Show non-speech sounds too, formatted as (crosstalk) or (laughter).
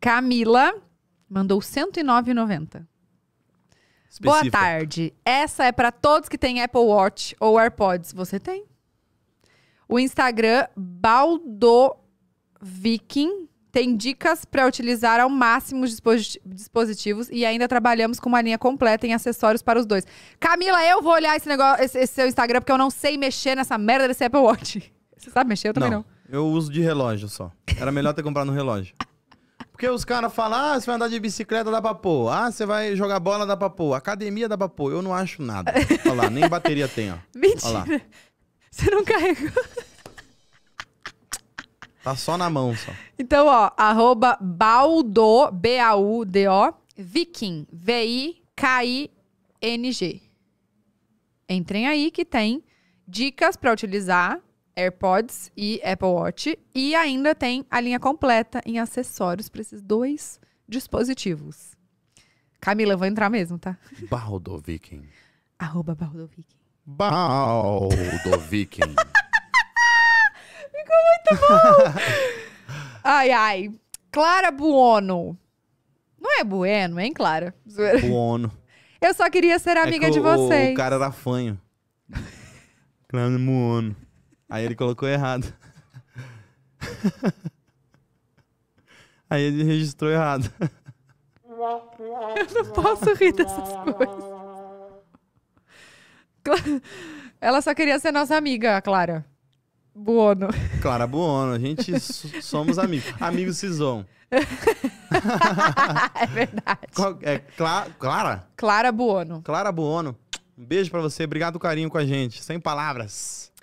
Camila mandou 109,90. Boa tarde. Essa é para todos que têm Apple Watch ou AirPods. Você tem? O Instagram Baldoviking tem dicas para utilizar ao máximo os dispositivos e ainda trabalhamos com uma linha completa em acessórios para os dois. Camila, eu vou olhar esse negócio, esse, esse seu Instagram porque eu não sei mexer nessa merda desse Apple Watch. (laughs) Você sabe mexer? Eu também não. não. Eu uso de relógio só. Era melhor ter comprado um relógio. Porque os caras falam, ah, você vai andar de bicicleta, dá pra pôr. Ah, você vai jogar bola, dá pra pôr. Academia, dá pra pôr. Eu não acho nada. Olha lá, nem bateria tem, ó. Mentira. Você não carregou. Tá só na mão, só. Então, ó, arroba baldo, B-A-U-D-O, viking, V-I-K-I-N-G. Entrem aí que tem dicas pra utilizar AirPods e Apple Watch. E ainda tem a linha completa em acessórios para esses dois dispositivos. Camila, vou entrar mesmo, tá? Baldoviking. (laughs) Arroba Baldoviking. Baldoviking. (laughs) Ficou muito bom! (laughs) ai, ai. Clara Buono. Não é Bueno, hein, Clara? Buono. Eu só queria ser é amiga é que o, de vocês. o cara era fanho. Clara Buono. Aí ele colocou errado. (laughs) Aí ele registrou errado. Eu não posso rir dessas coisas. Ela só queria ser nossa amiga, a Clara. Buono. Clara Buono, a gente somos amigos. Amigos Sison. (laughs) é verdade. Qual, é Cla Clara? Clara Buono. Clara Buono. Um beijo para você, obrigado carinho com a gente. Sem palavras.